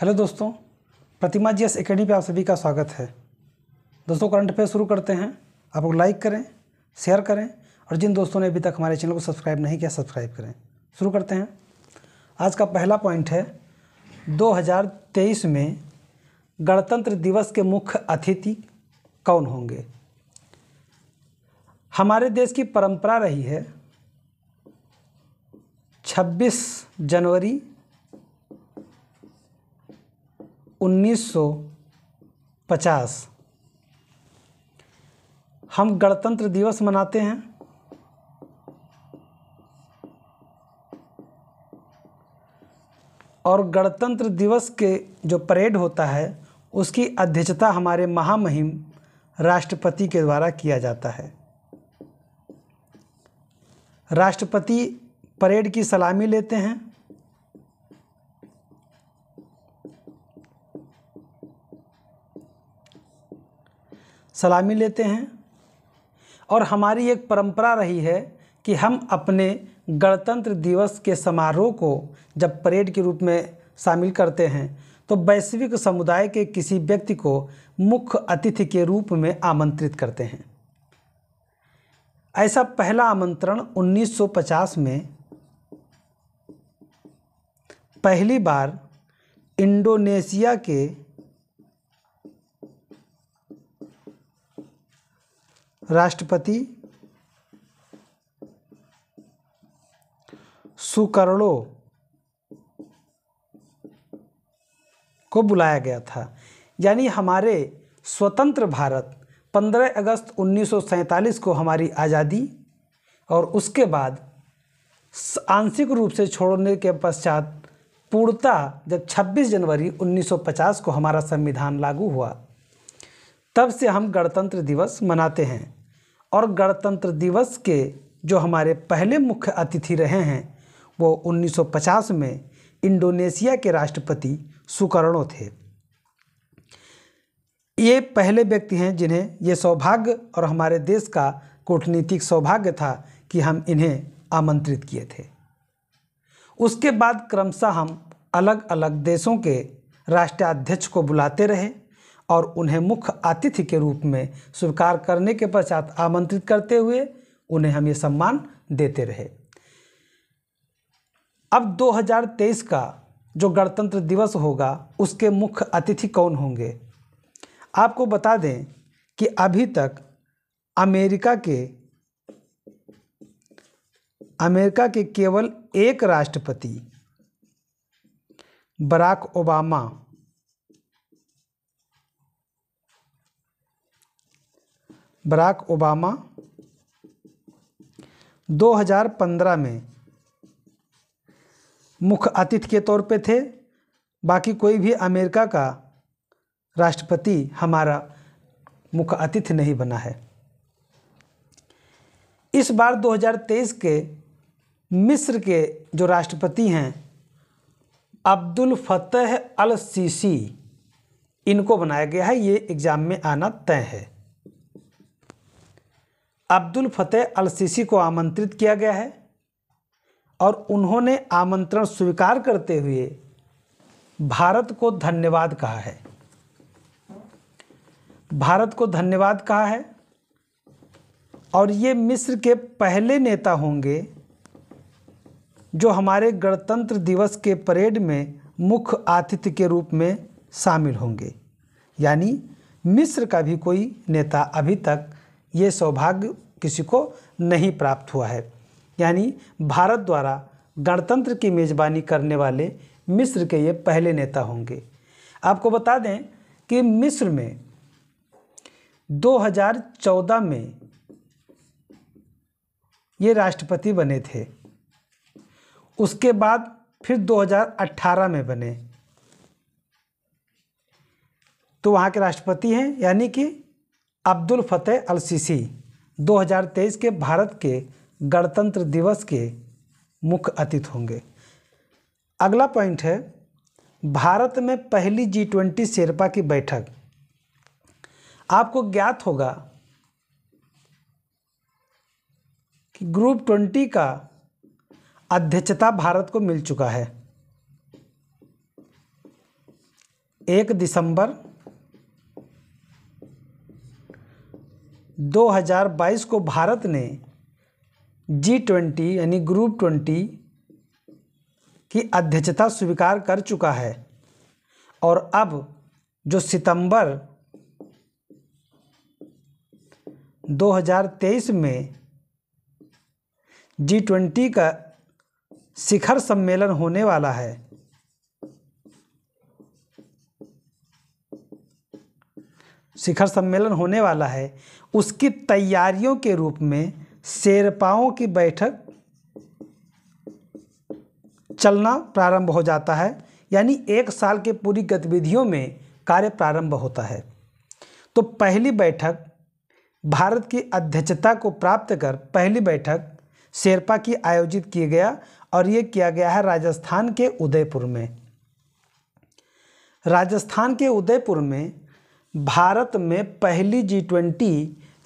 hello दोस्तों प्रतिमा G S academy पर आप सभी का स्वागत है दोस्तों करंट अफेयर शुरू करते हैं आप लोग लाइक करें शेयर करें और जिन दोस्तों ने अभी तक हमारे चैनल को सब्सक्राइब नहीं किया सब्सक्राइब करें शुरू करते हैं आज का पहला पॉइंट है 2023 में गणतंत्र दिवस के मुख्य अतिथि कौन होंगे हमारे देश की परंपरा रही है छब्बीस जनवरी 1950 हम गणतंत्र दिवस मनाते हैं और गणतंत्र दिवस के जो परेड होता है उसकी अध्यक्षता हमारे महामहिम राष्ट्रपति के द्वारा किया जाता है राष्ट्रपति परेड की सलामी लेते हैं सलामी लेते हैं और हमारी एक परंपरा रही है कि हम अपने गणतंत्र दिवस के समारोह को जब परेड के रूप में शामिल करते हैं तो वैश्विक समुदाय के किसी व्यक्ति को मुख्य अतिथि के रूप में आमंत्रित करते हैं ऐसा पहला आमंत्रण 1950 में पहली बार इंडोनेशिया के राष्ट्रपति सुकर्णो को बुलाया गया था यानी हमारे स्वतंत्र भारत 15 अगस्त उन्नीस को हमारी आज़ादी और उसके बाद आंशिक रूप से छोड़ने के पश्चात पूर्णता जब 26 जनवरी 1950 को हमारा संविधान लागू हुआ तब से हम गणतंत्र दिवस मनाते हैं और गणतंत्र दिवस के जो हमारे पहले मुख्य अतिथि रहे हैं वो 1950 में इंडोनेशिया के राष्ट्रपति सुकर्णो थे ये पहले व्यक्ति हैं जिन्हें ये सौभाग्य और हमारे देश का कूटनीतिक सौभाग्य था कि हम इन्हें आमंत्रित किए थे उसके बाद क्रमशः हम अलग अलग देशों के राष्ट्राध्यक्ष को बुलाते रहे और उन्हें मुख्य अतिथि के रूप में स्वीकार करने के पश्चात आमंत्रित करते हुए उन्हें हम ये सम्मान देते रहे अब 2023 का जो गणतंत्र दिवस होगा उसके मुख्य अतिथि कौन होंगे आपको बता दें कि अभी तक अमेरिका के अमेरिका के केवल एक राष्ट्रपति बराक ओबामा बराक ओबामा 2015 में मुख्य अतिथि के तौर पे थे बाकी कोई भी अमेरिका का राष्ट्रपति हमारा मुख्य अतिथि नहीं बना है इस बार 2023 के मिस्र के जो राष्ट्रपति हैं अब्दुल फतेह अल सीसी इनको बनाया गया है ये एग्ज़ाम में आना तय है अब्दुल फतेह अल सीसी को आमंत्रित किया गया है और उन्होंने आमंत्रण स्वीकार करते हुए भारत को धन्यवाद कहा है भारत को धन्यवाद कहा है और ये मिस्र के पहले नेता होंगे जो हमारे गणतंत्र दिवस के परेड में मुख्य आतिथ्य के रूप में शामिल होंगे यानी मिस्र का भी कोई नेता अभी तक ये सौभाग्य किसी को नहीं प्राप्त हुआ है यानी भारत द्वारा गणतंत्र की मेज़बानी करने वाले मिस्र के ये पहले नेता होंगे आपको बता दें कि मिस्र में 2014 में ये राष्ट्रपति बने थे उसके बाद फिर 2018 में बने तो वहाँ के राष्ट्रपति हैं यानी कि अब्दुल फतेह अल सीसी 2023 के भारत के गणतंत्र दिवस के मुख्य अतिथि होंगे अगला पॉइंट है भारत में पहली जी ट्वेंटी शेरपा की बैठक आपको ज्ञात होगा कि ग्रुप ट्वेंटी का अध्यक्षता भारत को मिल चुका है एक दिसंबर 2022 को भारत ने जी ट्वेंटी यानी ग्रुप ट्वेंटी की अध्यक्षता स्वीकार कर चुका है और अब जो सितंबर 2023 में जी ट्वेंटी का शिखर सम्मेलन होने वाला है शिखर सम्मेलन होने वाला है उसकी तैयारियों के रूप में शेरपाओं की बैठक चलना प्रारंभ हो जाता है यानी एक साल के पूरी गतिविधियों में कार्य प्रारंभ होता है तो पहली बैठक भारत की अध्यक्षता को प्राप्त कर पहली बैठक शेरपा की आयोजित किया गया और ये किया गया है राजस्थान के उदयपुर में राजस्थान के उदयपुर में भारत में पहली जी ट्वेंटी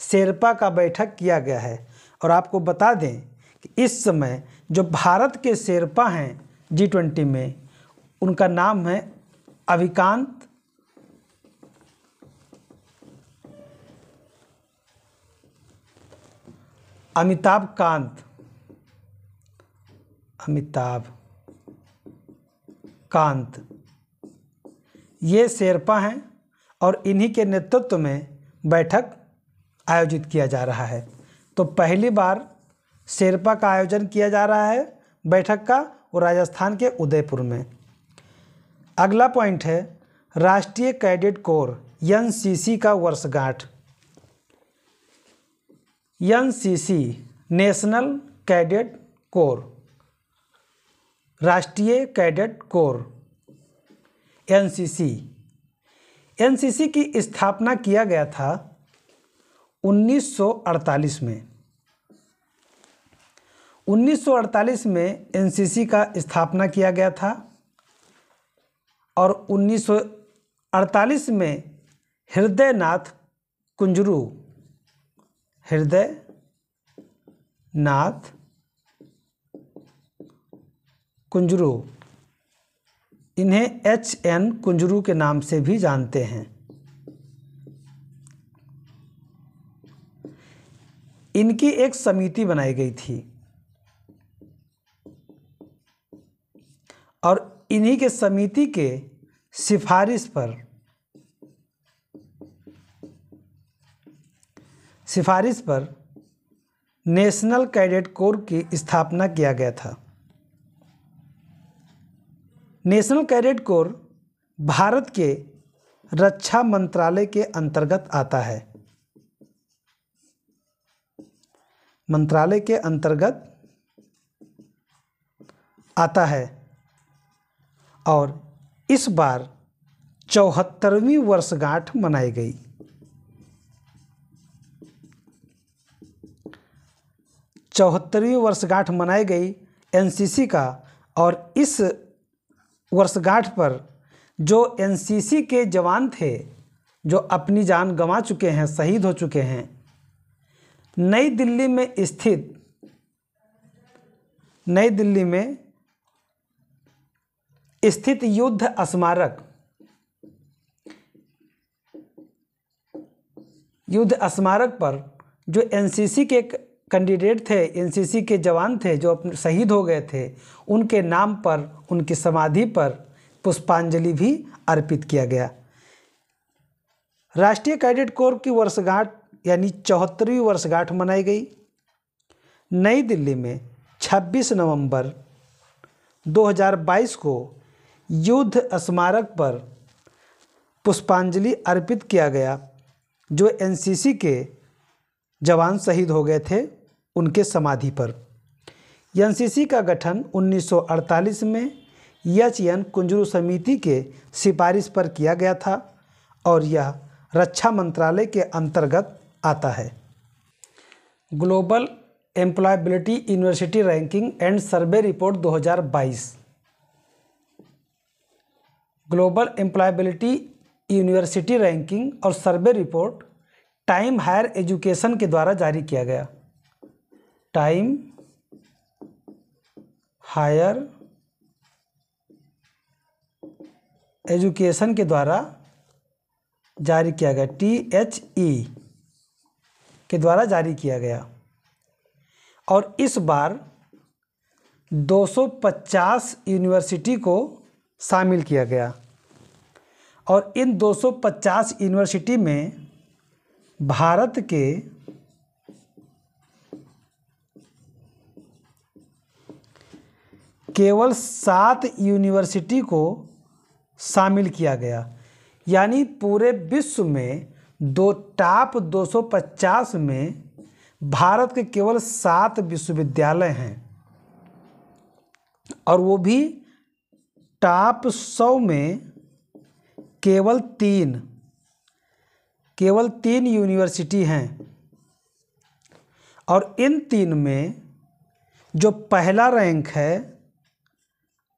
शेरपा का बैठक किया गया है और आपको बता दें कि इस समय जो भारत के शेरपा हैं जी ट्वेंटी में उनका नाम है अविकांत अमिताभ कांत अमिताभ कांत ये शेरपा हैं और इन्हीं के नेतृत्व में बैठक आयोजित किया जा रहा है तो पहली बार शेरपा का आयोजन किया जा रहा है बैठक का और राजस्थान के उदयपुर में अगला पॉइंट है राष्ट्रीय कैडेट कोर एन का वर्षगांठ एन नेशनल कैडेट कोर राष्ट्रीय कैडेट कोर एनसीसी एनसीसी की स्थापना किया गया था 1948 में 1948 में एनसीसी का स्थापना किया गया था और 1948 में हृदयनाथ कुंजरू हृदय नाथ कुंजरू इन्हें एच एन कुंजरू के नाम से भी जानते हैं इनकी एक समिति बनाई गई थी और इन्हीं के समिति के सिफारिश पर सिफारिश पर नेशनल कैडेट कोर की स्थापना किया गया था नेशनल कैडेट कोर भारत के रक्षा मंत्रालय के अंतर्गत आता है मंत्रालय के अंतर्गत आता है और इस बार चौहत्तरवीं वर्षगांठ मनाई गई चौहत्तरवीं वर्षगांठ मनाई गई एनसीसी का और इस वर्षगांठ पर जो एनसीसी के जवान थे जो अपनी जान गंवा चुके हैं शहीद हो चुके हैं नई दिल्ली में स्थित नई दिल्ली में स्थित युद्ध स्मारक युद्ध स्मारक पर जो एनसीसी के कैंडिडेट थे एनसीसी के जवान थे जो अपने शहीद हो गए थे उनके नाम पर उनकी समाधि पर पुष्पांजलि भी अर्पित किया गया राष्ट्रीय कैडेट कोर की वर्षगांठ यानी चौहत्तरवीं वर्षगांठ मनाई गई नई दिल्ली में 26 नवंबर 2022 को युद्ध स्मारक पर पुष्पांजलि अर्पित किया गया जो एनसीसी के जवान शहीद हो गए थे उनके समाधि पर एनसीसी का गठन 1948 में एच एन कुंजरू समिति के सिफारिश पर किया गया था और यह रक्षा मंत्रालय के अंतर्गत आता है global employability university ranking and survey report 2022 global employability university ranking और survey report time higher education के द्वारा जारी किया गया टाइम हायर एजुकेशन के द्वारा जारी किया गया टी एच ई के द्वारा जारी किया गया और इस बार 250 यूनिवर्सिटी को शामिल किया गया और इन 250 यूनिवर्सिटी में भारत के केवल सात यूनिवर्सिटी को शामिल किया गया यानी पूरे विश्व में दो टॉप 250 में भारत के केवल सात विश्वविद्यालय हैं और वो भी टॉप सौ में केवल तीन केवल तीन यूनिवर्सिटी हैं और इन तीन में जो पहला रैंक है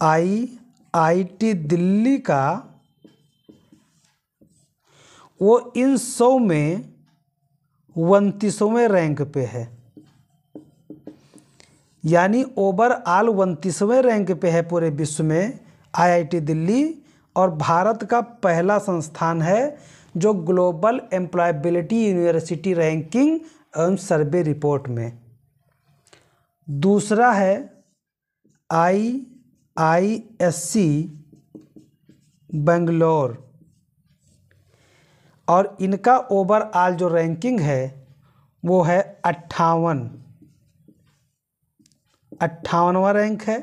आई टी दिल्ली का वो इन सौ में उनतीसवें रैंक पे है यानी ओवरऑल उनतीसवें रैंक पे है पूरे विश्व में आईआईटी दिल्ली और भारत का पहला संस्थान है जो ग्लोबल एम्प्लॉयबिलिटी यूनिवर्सिटी रैंकिंग एवं सर्वे रिपोर्ट में दूसरा है आई आई एस सी बेंगलोर और इनका ओवरऑल जो रैंकिंग है वो है अट्ठावन अट्ठावनवा रैंक है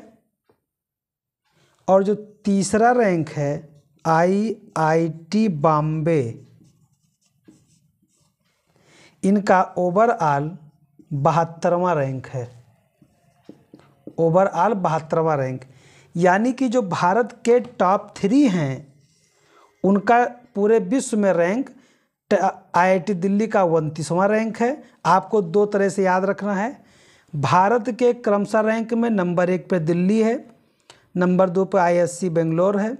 और जो तीसरा रैंक है आई आई टी बॉम्बे इनका ओवरऑल बहत्तरवा रैंक है ओवरऑल बहत्तरवा रैंक यानी कि जो भारत के टॉप थ्री हैं उनका पूरे विश्व में रैंक आईआईटी दिल्ली का उनतीसवां रैंक है आपको दो तरह से याद रखना है भारत के क्रमशः रैंक में नंबर एक पे दिल्ली है नंबर दो पे आईएससी बेंगलोर है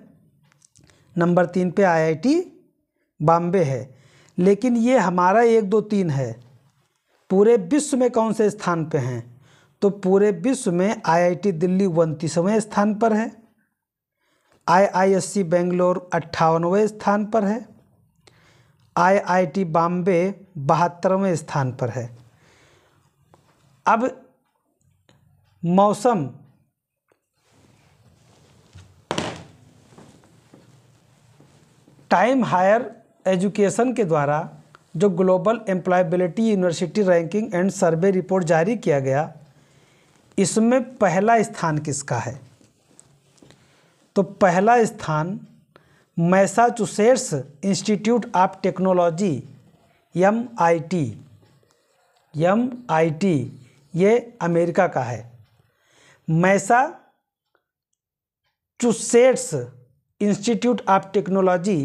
नंबर तीन पे आईआईटी बॉम्बे है लेकिन ये हमारा एक दो तीन है पूरे विश्व में कौन से स्थान पे हैं तो पूरे विश्व में आईआईटी दिल्ली उनतीसवें स्थान पर है आईआईएससी बेंगलोर अट्ठावनवें स्थान पर है आईआईटी बॉम्बे बहत्तरवें स्थान पर है अब मौसम टाइम हायर एजुकेशन के द्वारा जो global employability university ranking and survey report जारी किया गया इसमें पहला स्थान किसका है तो पहला स्थान Massachusetts institute of technology M I T M I T ये अमेरिका का है Massachusetts institute of technology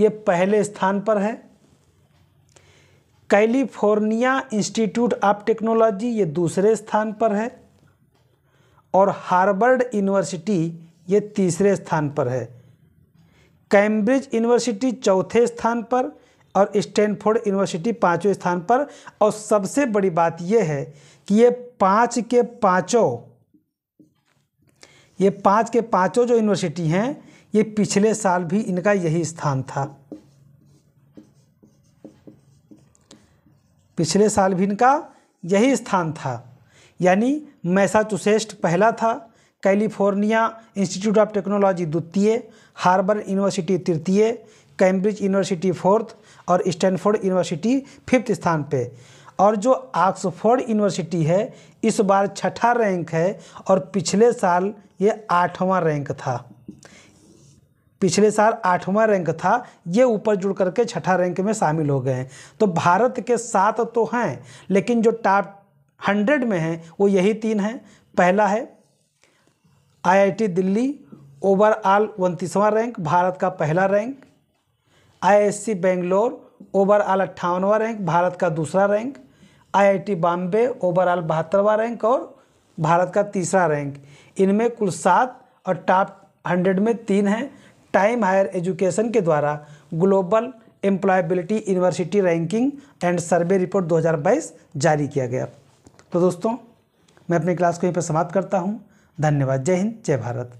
ये पहले स्थान पर है कैलिफोर्निया इंस्टीट्यूट ऑफ टेक्नोलॉजी ये दूसरे स्थान पर है और हार्वर्ड यूनिवर्सिटी ये तीसरे स्थान पर है कैम्ब्रिज यूनिवर्सिटी चौथे स्थान पर और स्टैनफोर्ड यूनिवर्सिटी पाँचवें स्थान पर और सबसे बड़ी बात यह है कि ये पाँच के पाँचों ये पाँच के पाँचों जो यूनिवर्सिटी हैं ये पिछले साल भी इनका यही स्थान था पिछले साल भी इनका यही स्थान था यानी मैसाचुसेस्ट पहला था कैलिफोर्निया इंस्टीट्यूट ऑफ टेक्नोलॉजी द्वितीय हार्बर यूनिवर्सिटी तृतीय कैम्ब्रिज यूनिवर्सिटी फोर्थ और स्टैनफोर्ड यूनिवर्सिटी फिफ्थ स्थान पे और जो ऑक्सफोर्ड यूनिवर्सिटी है इस बार छठा रैंक है और पिछले साल ये आठवां रैंक था पिछले साल आठवां रैंक था ये ऊपर जुड़ करके छठा रैंक में शामिल हो गए हैं तो भारत के सात तो हैं लेकिन जो टॉप हंड्रेड में हैं वो यही तीन हैं पहला है आईआईटी दिल्ली ओवरऑल उनतीसवां रैंक भारत का पहला रैंक आईएससी बेंगलोर ओवरऑल अट्ठावनवा रैंक भारत का दूसरा रैंक आईआईटी बॉम्बे ओवरऑल बहत्तरवा रैंक और भारत का तीसरा रैंक इनमें कुल सात और टॉप हंड्रेड में तीन हैं टाइम हायर एजुकेशन के द्वारा global employability university ranking and survey report 2022 जारी किया गया तो दोस्तों मैं अपनी क्लास को यहीं पर समाप्त करता हूँ धन्यवाद जय हिंद जय भारत